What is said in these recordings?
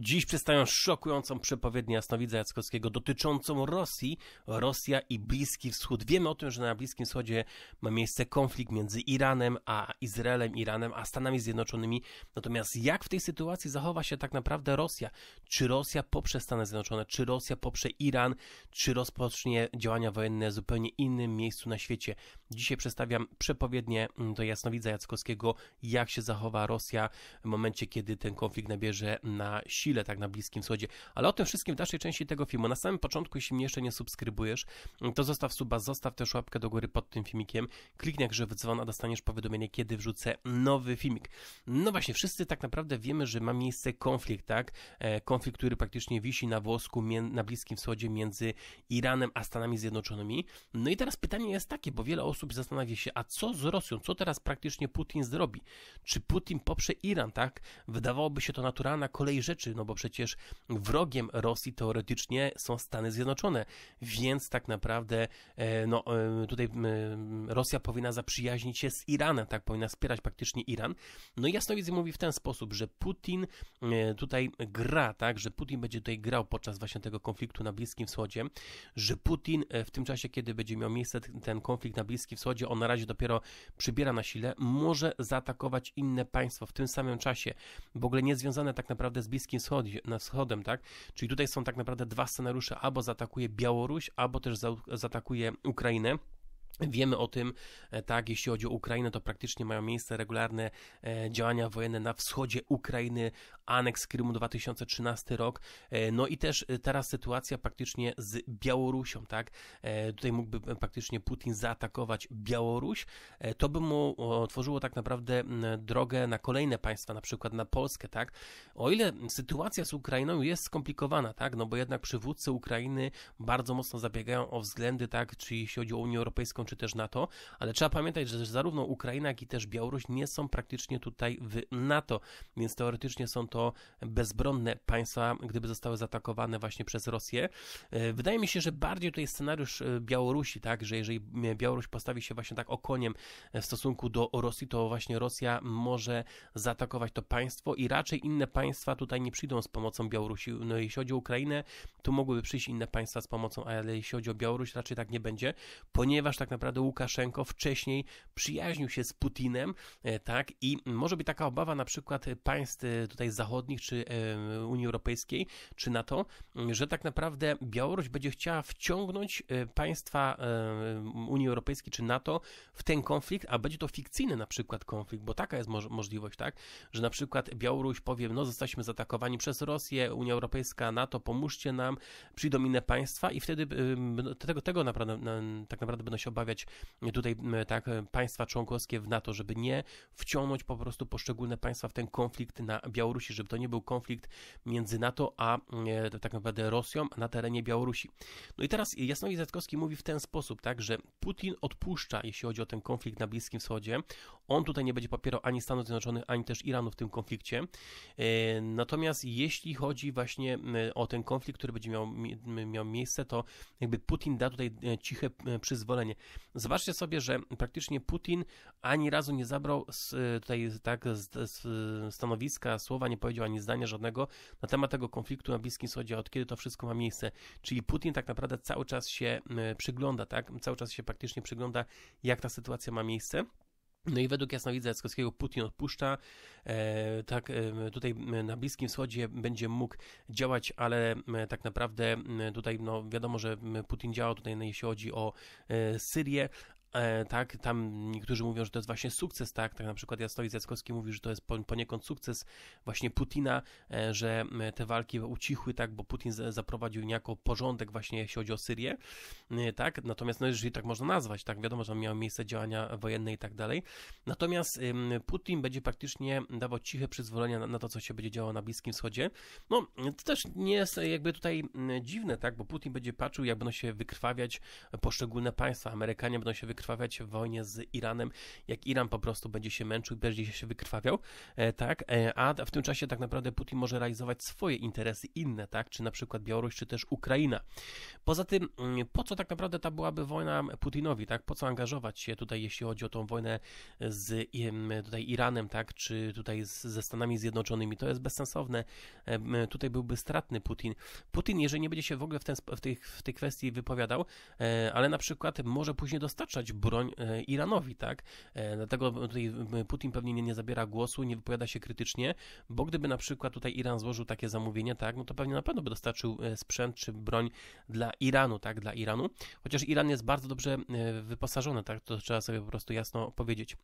Dziś przedstawiam szokującą przepowiednię Jasnowidza Jackowskiego dotyczącą Rosji, Rosja i Bliski Wschód. Wiemy o tym, że na Bliskim Wschodzie ma miejsce konflikt między Iranem a Izraelem, Iranem a Stanami Zjednoczonymi. Natomiast jak w tej sytuacji zachowa się tak naprawdę Rosja? Czy Rosja poprze Stany Zjednoczone, czy Rosja poprze Iran, czy rozpocznie działania wojenne w zupełnie innym miejscu na świecie? Dzisiaj przedstawiam przepowiednie mm, do jasnowidza Jackowskiego, jak się zachowa Rosja w momencie, kiedy ten konflikt nabierze na sile, tak na Bliskim Wschodzie. Ale o tym wszystkim w dalszej części tego filmu. Na samym początku, jeśli mnie jeszcze nie subskrybujesz, mm, to zostaw suba, zostaw też łapkę do góry pod tym filmikiem, kliknij że w dzwon, a dostaniesz powiadomienie, kiedy wrzucę nowy filmik. No właśnie, wszyscy tak naprawdę wiemy, że ma miejsce konflikt, tak? E, konflikt, który praktycznie wisi na włosku na Bliskim Wschodzie między Iranem a Stanami Zjednoczonymi. No i teraz pytanie jest takie, bo wiele osób osób zastanawia się, a co z Rosją? Co teraz praktycznie Putin zrobi? Czy Putin poprze Iran, tak? Wydawałoby się to naturalna kolej rzeczy, no bo przecież wrogiem Rosji teoretycznie są Stany Zjednoczone, więc tak naprawdę e, no, e, tutaj Rosja powinna zaprzyjaźnić się z Iranem, tak? Powinna wspierać praktycznie Iran. No i jasnowidz mówi w ten sposób, że Putin e, tutaj gra, tak? Że Putin będzie tutaj grał podczas właśnie tego konfliktu na Bliskim Wschodzie, że Putin w tym czasie, kiedy będzie miał miejsce ten konflikt na Bliskim Bliskim Wschodzie, on na razie dopiero przybiera na sile, może zaatakować inne państwo w tym samym czasie, w ogóle niezwiązane tak naprawdę z Bliskim Wschodzie, na Wschodem, tak? Czyli tutaj są tak naprawdę dwa scenariusze, albo zaatakuje Białoruś, albo też zaatakuje Ukrainę. Wiemy o tym, e, tak, jeśli chodzi o Ukrainę, to praktycznie mają miejsce regularne e, działania wojenne na wschodzie Ukrainy, aneks Krymu 2013 rok, e, no i też teraz sytuacja praktycznie z Białorusią, tak, tutaj mógłby praktycznie Putin zaatakować Białoruś, to by mu otworzyło tak naprawdę drogę na kolejne państwa, na przykład na Polskę, tak, o ile sytuacja z Ukrainą jest skomplikowana, tak, no bo jednak przywódcy Ukrainy bardzo mocno zabiegają o względy, tak, czy jeśli chodzi o Unię Europejską, czy też NATO, ale trzeba pamiętać, że zarówno Ukraina, jak i też Białoruś nie są praktycznie tutaj w NATO, więc teoretycznie są to bezbronne państwa, gdyby zostały zaatakowane właśnie przez Rosję. E, wydaje mi się, że bardziej tutaj scenariusz e, Białorusi, tak, że jeżeli e, Białoruś postawi się właśnie tak okoniem w stosunku do Rosji, to właśnie Rosja może zaatakować to państwo i raczej inne państwa tutaj nie przyjdą z pomocą Białorusi. No jeśli chodzi o Ukrainę, tu mogłyby przyjść inne państwa z pomocą, ale jeśli chodzi o Białoruś, raczej tak nie będzie, ponieważ tak naprawdę naprawdę Łukaszenko wcześniej przyjaźnił się z Putinem, e, tak, i może być taka obawa na przykład państw e, tutaj zachodnich, czy e, Unii Europejskiej, czy NATO, że tak naprawdę Białoruś będzie chciała wciągnąć państwa Unii Europejskiej, czy NATO w ten konflikt, a będzie to fikcyjny na przykład konflikt, bo taka jest możliwość, tak, że na przykład Białoruś powie, no zostaliśmy zaatakowani przez Rosję, Unia Europejska, NATO, pomóżcie nam, przyjdą inne państwa i wtedy tego, tego naprawdę, tak naprawdę będą się obawiać namawiać tutaj tak e, państwa członkowskie w NATO, żeby nie wciągnąć po prostu poszczególne państwa w ten konflikt na Białorusi, żeby to nie był konflikt między NATO a e, tak naprawdę Rosją na terenie Białorusi. No i teraz Jasnowi Zatkowski mówi w ten sposób, tak, że Putin odpuszcza, jeśli chodzi o ten konflikt na Bliskim Wschodzie, on tutaj nie będzie popierał ani Stanów Zjednoczonych, ani też Iranu w tym konflikcie. E, natomiast jeśli chodzi właśnie o ten konflikt, który będzie miał, miał miejsce, to jakby Putin da tutaj e, ciche przyzwolenie. Zobaczcie sobie, że praktycznie Putin ani razu nie zabrał e, tutaj tak stanowiska, słowa, nie powiedział ani zdania żadnego na temat tego konfliktu na Bliskim Wschodzie, od kiedy to wszystko ma miejsce. Czyli Putin tak naprawdę cały czas się przygląda, tak? Cały czas się praktycznie przygląda, jak ta sytuacja ma miejsce. No i według jasnowidza Jackowskiego Putin odpuszcza, e, tak e, tutaj na Bliskim Wschodzie będzie mógł działać, ale tak naprawdę tutaj no wiadomo, że Putin działa tutaj jeśli chodzi o e, Syrię, E, tak, tam niektórzy mówią, że to jest właśnie sukces, tak, tak na przykład Jastowicz Jackowski mówi, że to jest poniekąd sukces właśnie Putina, e, że te walki ucichły, tak, bo Putin zaprowadził niejako porządek właśnie jeśli chodzi o Syrię, e, tak, natomiast no jeżeli tak można nazwać, tak, wiadomo, że miały miejsce działania wojenne i tak dalej, natomiast Putin będzie praktycznie dawał ciche przyzwolenia na, na, to, co się będzie działo na Bliskim Wschodzie, no to też nie jest jakby tutaj dziwne, tak, bo Putin będzie patrzył, jak będą się wykrwawiać poszczególne państwa, Amerykanie będą się wykrwawiać wykrwawiać w wojnie z Iranem, jak Iran po prostu będzie się męczył i będzie się wykrwawiał, e, tak, e, a w tym czasie tak naprawdę Putin może realizować swoje interesy inne, tak, czy na przykład Białoruś, czy też Ukraina. Poza tym, mm, po co tak naprawdę ta byłaby wojna Putinowi, tak, po co angażować się tutaj, jeśli chodzi o tą wojnę z tutaj Iranem, tak, czy tutaj ze Stanami Zjednoczonymi, to jest bezsensowne, e, tutaj byłby stratny Putin. Putin, jeżeli nie będzie się w ogóle w, ten, w, tych, w tej kwestii wypowiadał, ale na przykład może później dostarczać dostarczać broń e, Iranowi, tak? E, dlatego tutaj Putin pewnie nie, nie zabiera głosu, nie wypowiada się krytycznie, bo gdyby na przykład tutaj Iran złożył takie zamówienie, tak, no to pewnie na pewno by dostarczył e, sprzęt czy broń dla Iranu, tak, dla Iranu. Chociaż Iran jest bardzo dobrze wyposażony, tak, to trzeba sobie po prostu jasno powiedzieć.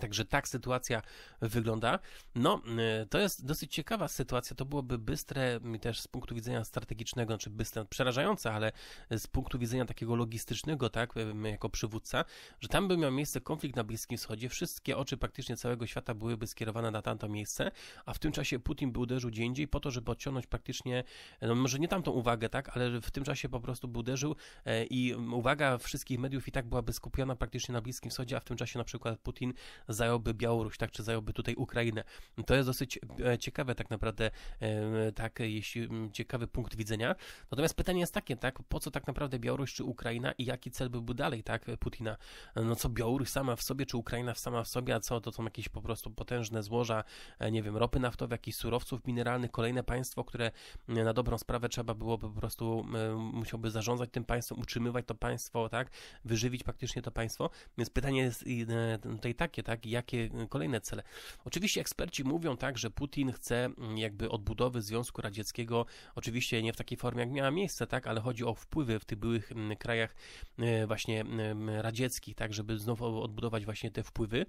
Także tak sytuacja wygląda. No, y, to jest dosyć ciekawa sytuacja. To byłoby bystre też z punktu widzenia strategicznego, znaczy bystre, no, przerażające, ale z punktu widzenia takiego logistycznego, tak, y, jako przywódca, że tam by miał miejsce konflikt na Bliskim Wschodzie. Wszystkie oczy praktycznie całego świata byłyby skierowane na tamto miejsce, a w tym czasie Putin by uderzył gdzie indziej po to, żeby odciągnąć praktycznie, no może nie tamtą uwagę, tak, ale w tym czasie po prostu by uderzył e, i uwaga wszystkich mediów i tak byłaby skupiona praktycznie na Bliskim Wschodzie, a w tym czasie na przykład Putin zająłby Białoruś, tak, czy zająłby tutaj Ukrainę. To jest dosyć e, ciekawe tak naprawdę, e, tak, jeśli ciekawy punkt widzenia. Natomiast pytanie jest takie, tak, po co tak naprawdę Białoruś czy Ukraina i jaki cel byłby dalej, tak, Putina? No co Białoruś sama w sobie, czy Ukraina sama w sobie, a co to są jakieś po prostu potężne złoża, e, nie wiem, ropy naftowej, jakichś surowców mineralnych, kolejne państwo, które na dobrą sprawę trzeba byłoby po prostu, musiałby zarządzać tym państwem, utrzymywać to państwo, tak, wyżywić praktycznie to państwo. Więc pytanie jest tutaj takie, tak, tak? Jakie y, kolejne cele? Oczywiście eksperci mówią tak, że Putin chce mm, jakby odbudowy Związku Radzieckiego, oczywiście nie w takiej formie, jak miała miejsce, tak? Ale chodzi o wpływy w tych byłych mm, krajach y, właśnie mm, radzieckich, tak? Żeby znowu odbudować właśnie te wpływy.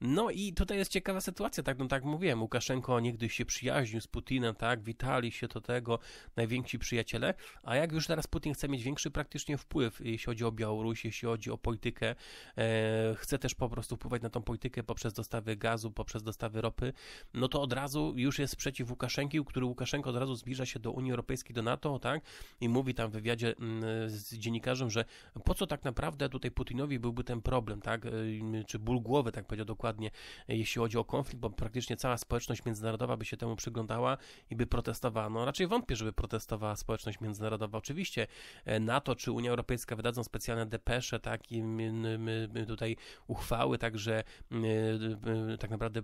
No i tutaj jest ciekawa sytuacja, tak? No tak mówiłem, Łukaszenko niegdyś się przyjaźnił z Putinem, tak? Witali się to tego, najwięksi przyjaciele, a jak już teraz Putin chce mieć większy praktycznie wpływ, jeśli chodzi o Białoruś, jeśli chodzi o politykę, e, chce też po prostu wpływać na tą politykę politykę poprzez dostawy gazu, poprzez dostawy ropy, no to od razu już jest sprzeciw Łukaszenki, który Łukaszenko od razu zbliża się do Unii Europejskiej, do NATO, tak? I mówi tam w wywiadzie mm, z dziennikarzem, że po co tak naprawdę tutaj Putinowi byłby ten problem, tak? Y, czy ból głowy, tak powiedział dokładnie, jeśli chodzi o konflikt, bo praktycznie cała społeczność międzynarodowa by się temu przyglądała i by protestowała. No raczej wątpię, żeby protestowała społeczność międzynarodowa. Oczywiście e, NATO czy Unia Europejska wydadzą specjalne depesze, tak? I tutaj uchwały, także E, e, tak naprawdę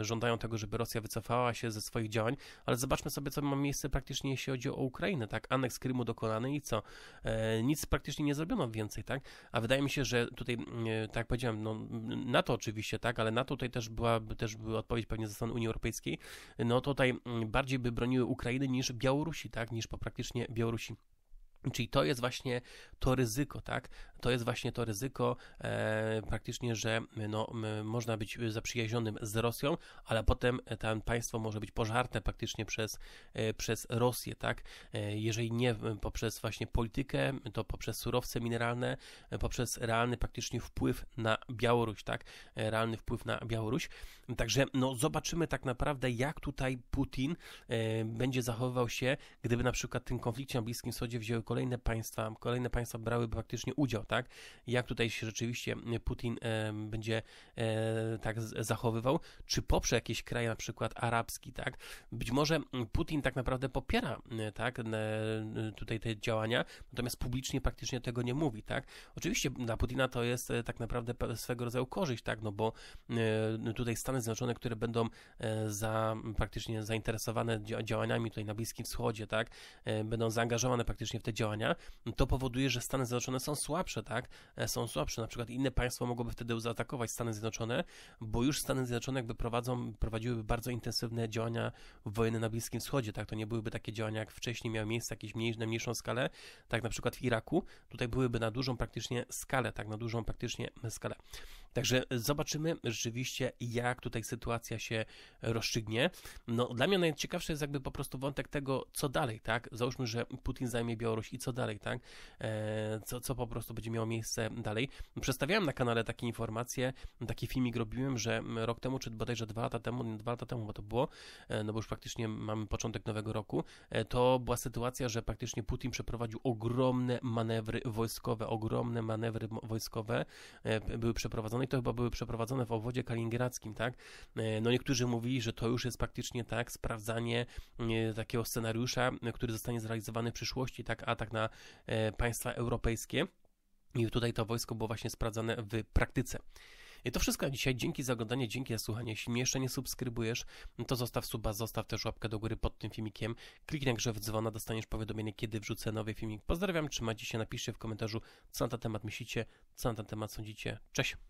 żądają tego, żeby Rosja wycofała się ze swoich działań, ale zobaczmy sobie, co ma miejsce praktycznie, jeśli chodzi o Ukrainę, tak, aneks Krymu dokonany i co, e, nic praktycznie nie zrobiono więcej, tak, a wydaje mi się, że tutaj, tak jak powiedziałem, no, NATO oczywiście, tak, ale NATO tutaj też była, też była odpowiedź pewnie ze strony Unii Europejskiej, no tutaj bardziej by broniły Ukrainy niż Białorusi, tak, niż po praktycznie Białorusi. Czyli to jest właśnie to ryzyko, tak? To jest właśnie to ryzyko e, praktycznie, że no, można być zaprzyjaźnionym z Rosją, ale potem tam państwo może być pożarte praktycznie przez, e, przez Rosję, tak? E, jeżeli nie poprzez właśnie politykę, to poprzez surowce mineralne, e, poprzez realny praktycznie wpływ na Białoruś, tak? E, realny wpływ na Białoruś. Także no, zobaczymy tak naprawdę, jak tutaj Putin e, będzie zachowywał się, gdyby na przykład tym konflikcie na Bliskim Wschodzie wzięły kolejne państwa, kolejne państwa brały praktycznie udział, tak? Jak tutaj się rzeczywiście Putin e, będzie e, tak zachowywał, czy poprze jakieś kraje, na przykład arabski, tak? Być może Putin tak naprawdę popiera, e, tak, tutaj te działania, natomiast publicznie praktycznie tego nie mówi, tak? Oczywiście dla Putina to jest tak naprawdę swego rodzaju korzyść, tak? No bo tutaj Stany Zjednoczone, które będą za, praktycznie zainteresowane działaniami tutaj na Bliskim Wschodzie, tak? Będą zaangażowane praktycznie w te działania, no to powoduje, że Stany Zjednoczone są słabsze, tak? E, są słabsze. Na przykład inne państwa mogłyby wtedy zaatakować Stany Zjednoczone, bo już Stany Zjednoczone jakby prowadzą, prowadziłyby bardzo intensywne działania wojny na Bliskim Wschodzie, tak? To nie byłyby takie działania, jak wcześniej miały miejsce jakieś mniej, na mniejszą skalę, tak na przykład w Iraku. Tutaj byłyby na dużą praktycznie skalę, tak? Na dużą praktycznie skalę. Także zobaczymy rzeczywiście, jak tutaj sytuacja się rozstrzygnie. No, dla mnie najciekawszy jest jakby po prostu wątek tego, co dalej, tak? Załóżmy, że Putin zajmie Białoruś i co dalej, tak? E, co, co po prostu będzie miało miejsce dalej. Przedstawiałem na kanale takie informacje, taki filmik robiłem, że rok temu, czy bodajże dwa lata temu, dwa lata temu bo to było, e, no bo już praktycznie mamy początek nowego roku, e, to była sytuacja, że praktycznie Putin przeprowadził ogromne manewry wojskowe, ogromne manewry wojskowe były przeprowadzone przeprowadzone i to chyba były przeprowadzone w obwodzie kaliningradzkim, tak? E, no niektórzy mówili, że to już jest praktycznie tak, sprawdzanie e, takiego scenariusza, który zostanie zrealizowany w przyszłości, tak? Atak na e, państwa europejskie. I tutaj to wojsko było właśnie sprawdzane w praktyce. I to wszystko dzisiaj. Dzięki za oglądanie, dzięki za słuchanie. Jeśli mnie jeszcze nie subskrybujesz, no to zostaw suba, zostaw też łapkę do góry pod tym filmikiem. Kliknij grze w dzwona, dostaniesz powiadomienie, kiedy wrzucę nowy filmik. Pozdrawiam, trzymajcie się, napiszcie w komentarzu, co na ten temat myślicie, co na ten temat sądzicie. Cześć!